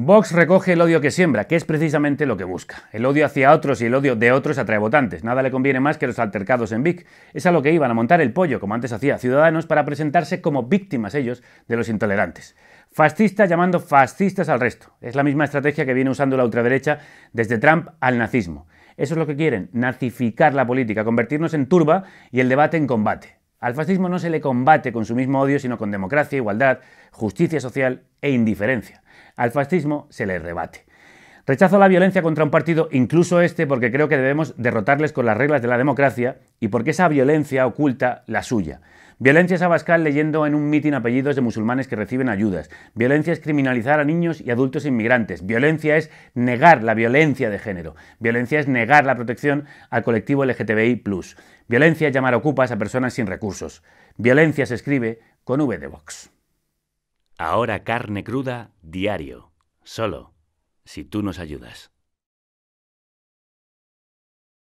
Vox recoge el odio que siembra, que es precisamente lo que busca. El odio hacia otros y el odio de otros atrae votantes. Nada le conviene más que los altercados en Vic. Es a lo que iban a montar el pollo, como antes hacía Ciudadanos, para presentarse como víctimas ellos de los intolerantes. Fascistas llamando fascistas al resto. Es la misma estrategia que viene usando la ultraderecha desde Trump al nazismo. Eso es lo que quieren, nazificar la política, convertirnos en turba y el debate en combate. Al fascismo no se le combate con su mismo odio, sino con democracia, igualdad, justicia social e indiferencia. Al fascismo se le rebate. Rechazo la violencia contra un partido, incluso este, porque creo que debemos derrotarles con las reglas de la democracia y porque esa violencia oculta la suya. Violencia es Abascal leyendo en un mitin apellidos de musulmanes que reciben ayudas. Violencia es criminalizar a niños y adultos inmigrantes. Violencia es negar la violencia de género. Violencia es negar la protección al colectivo LGTBI. Violencia es llamar ocupas a personas sin recursos. Violencia se escribe con V de Vox. Ahora carne cruda, diario. Solo si tú nos ayudas.